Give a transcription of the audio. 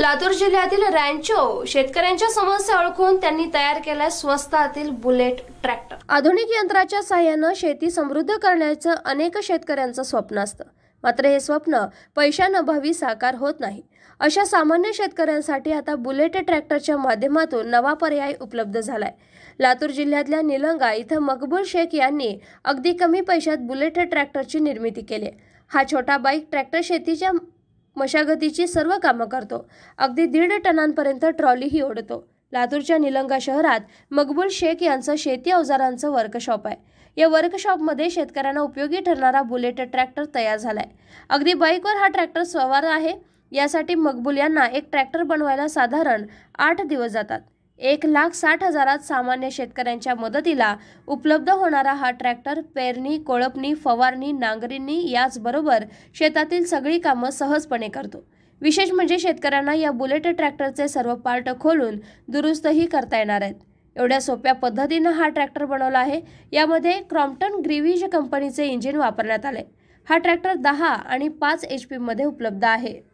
लातूर जिल्ह्यातील रँचो शेतकऱ्यांच्या समस्या ओळखून त्यांनी तयार केला स्वस्तातील बुलेट ट्रॅक्टर आधुनिक यंत्राच्या सहाय्यानं शेती समृद्ध करण्याचं अनेक शेतकऱ्यांचं स्वप्न असतं मात्र हे स्वप्न पैशानभावी साकार होत नाही अशा सामान्य शेतकऱ्यांसाठी आता बुलेट ट्रॅक्टरच्या माध्यमातून नवा पर्याय उपलब्ध झालाय लातूर जिल्ह्यातल्या निलंगा इथं मकबूल शेख यांनी अगदी कमी पैशात बुलेट ट्रॅक्टरची निर्मिती केली हा छोटा बाईक ट्रॅक्टर शेतीच्या मशागतीची सर्व कामं करतो अगदी दीड टनांपर्यंत ट्रॉलीही ओढतो लातूरच्या निलंगा शहरात मकबूल शेख यांचं शेती अवजारांचं वर्कशॉप आहे या वर्कशॉपमध्ये शेतकऱ्यांना उपयोगी ठरणारा बुलेट ट्रॅक्टर तयार झाला आहे अगदी बाईकवर हा ट्रॅक्टर स्वार आहे यासाठी मकबूल यांना एक ट्रॅक्टर बनवायला साधारण आठ दिवस जातात एक लाख साठ हजारात सामान्य शेतकऱ्यांच्या मदतीला उपलब्ध होणारा हा ट्रॅक्टर पेरणी कोळपणी फवारणी नांगरणी याचबरोबर शेतातील सगळी कामं सहजपणे करतो विशेष म्हणजे शेतकऱ्यांना या बुलेट ट्रॅक्टरचे सर्व पार्ट खोलून दुरुस्तही करता येणार आहेत एवढ्या सोप्या पद्धतीनं हा ट्रॅक्टर बनवला आहे यामध्ये क्रॉम्प्टन ग्रीविज कंपनीचे इंजिन वापरण्यात आले हा ट्रॅक्टर दहा आणि पाच एच पीमध्ये उपलब्ध आहे